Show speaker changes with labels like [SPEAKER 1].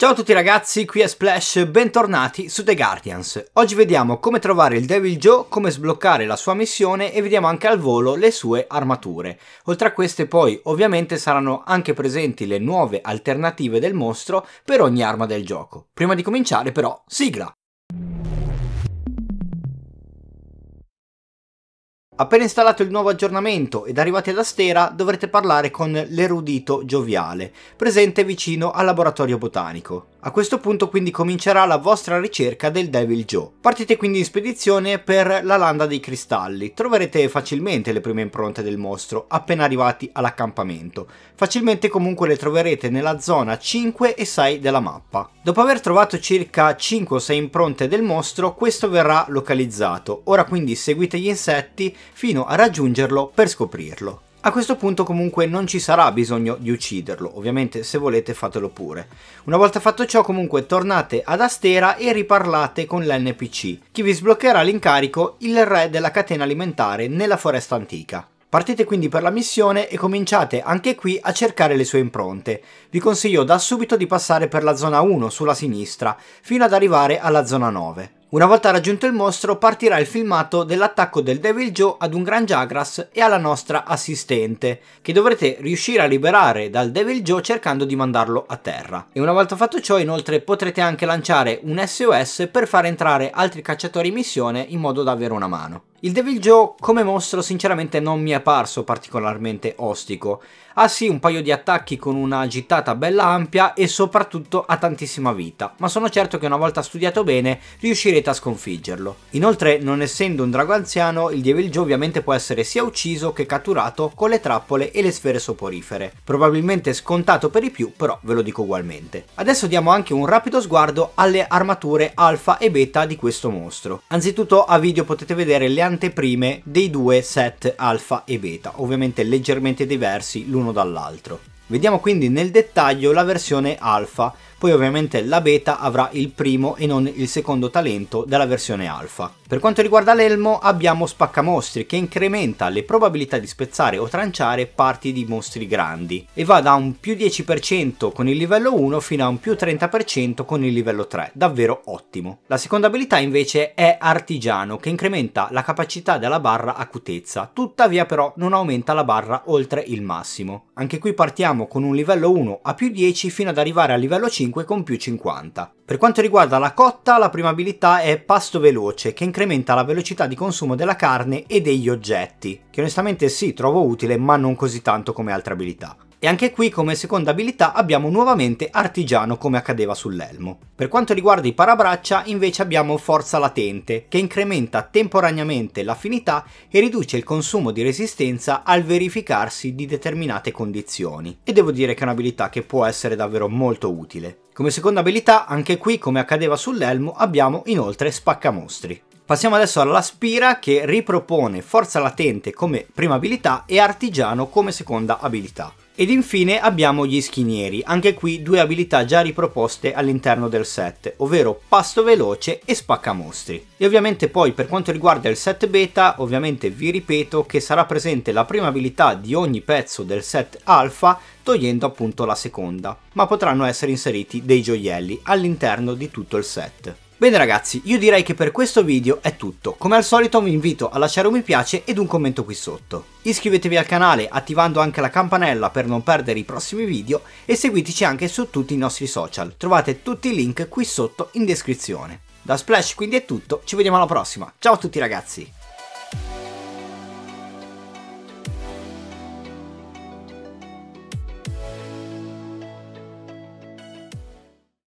[SPEAKER 1] Ciao a tutti ragazzi, qui è Splash, bentornati su The Guardians. Oggi vediamo come trovare il Devil Joe, come sbloccare la sua missione e vediamo anche al volo le sue armature. Oltre a queste poi ovviamente saranno anche presenti le nuove alternative del mostro per ogni arma del gioco. Prima di cominciare però, sigla! Appena installato il nuovo aggiornamento ed arrivati ad Astera dovrete parlare con l'erudito Gioviale, presente vicino al laboratorio botanico. A questo punto quindi comincerà la vostra ricerca del Devil Joe. Partite quindi in spedizione per la landa dei cristalli. Troverete facilmente le prime impronte del mostro appena arrivati all'accampamento. Facilmente comunque le troverete nella zona 5 e 6 della mappa. Dopo aver trovato circa 5 o 6 impronte del mostro, questo verrà localizzato. Ora quindi seguite gli insetti fino a raggiungerlo per scoprirlo. A questo punto comunque non ci sarà bisogno di ucciderlo, ovviamente se volete fatelo pure. Una volta fatto ciò comunque tornate ad Astera e riparlate con l'NPC, che vi sbloccherà l'incarico il re della catena alimentare nella foresta antica. Partite quindi per la missione e cominciate anche qui a cercare le sue impronte. Vi consiglio da subito di passare per la zona 1 sulla sinistra, fino ad arrivare alla zona 9. Una volta raggiunto il mostro partirà il filmato dell'attacco del Devil Joe ad un Gran Jagras e alla nostra assistente, che dovrete riuscire a liberare dal Devil Joe cercando di mandarlo a terra. E una volta fatto ciò inoltre potrete anche lanciare un SOS per far entrare altri cacciatori in missione in modo da avere una mano. Il Devil Joe come mostro sinceramente non mi è parso particolarmente ostico. Ha sì un paio di attacchi con una gittata bella ampia e soprattutto ha tantissima vita, ma sono certo che una volta studiato bene riuscirete a sconfiggerlo. Inoltre non essendo un drago anziano il Devil Joe ovviamente può essere sia ucciso che catturato con le trappole e le sfere soporifere. Probabilmente scontato per i più però ve lo dico ugualmente. Adesso diamo anche un rapido sguardo alle armature alfa e beta di questo mostro. Anzitutto a video potete vedere le anteprime dei due set alfa e beta, ovviamente leggermente diversi l'uno dall'altro. Vediamo quindi nel dettaglio la versione alfa, poi ovviamente la beta avrà il primo e non il secondo talento della versione alfa. Per quanto riguarda l'elmo abbiamo spaccamostri che incrementa le probabilità di spezzare o tranciare parti di mostri grandi e va da un più 10% con il livello 1 fino a un più 30% con il livello 3, davvero ottimo. La seconda abilità invece è artigiano che incrementa la capacità della barra acutezza, tuttavia però non aumenta la barra oltre il massimo. Anche qui partiamo partiamo con un livello 1 a più 10 fino ad arrivare al livello 5 con più 50. Per quanto riguarda la cotta, la prima abilità è Pasto Veloce, che incrementa la velocità di consumo della carne e degli oggetti, che onestamente sì, trovo utile, ma non così tanto come altre abilità. E anche qui come seconda abilità abbiamo nuovamente artigiano come accadeva sull'elmo. Per quanto riguarda i parabraccia invece abbiamo forza latente che incrementa temporaneamente l'affinità e riduce il consumo di resistenza al verificarsi di determinate condizioni. E devo dire che è un'abilità che può essere davvero molto utile. Come seconda abilità, anche qui come accadeva sull'elmo, abbiamo inoltre spaccamostri. Passiamo adesso alla Spira che ripropone Forza Latente come prima abilità e Artigiano come seconda abilità. Ed infine abbiamo gli schinieri, anche qui due abilità già riproposte all'interno del set, ovvero pasto veloce e spacca mostri. E ovviamente poi per quanto riguarda il set beta, ovviamente vi ripeto che sarà presente la prima abilità di ogni pezzo del set alfa, togliendo appunto la seconda, ma potranno essere inseriti dei gioielli all'interno di tutto il set. Bene ragazzi, io direi che per questo video è tutto. Come al solito vi invito a lasciare un mi piace ed un commento qui sotto. Iscrivetevi al canale attivando anche la campanella per non perdere i prossimi video e seguiteci anche su tutti i nostri social. Trovate tutti i link qui sotto in descrizione. Da Splash quindi è tutto, ci vediamo alla prossima. Ciao a tutti ragazzi!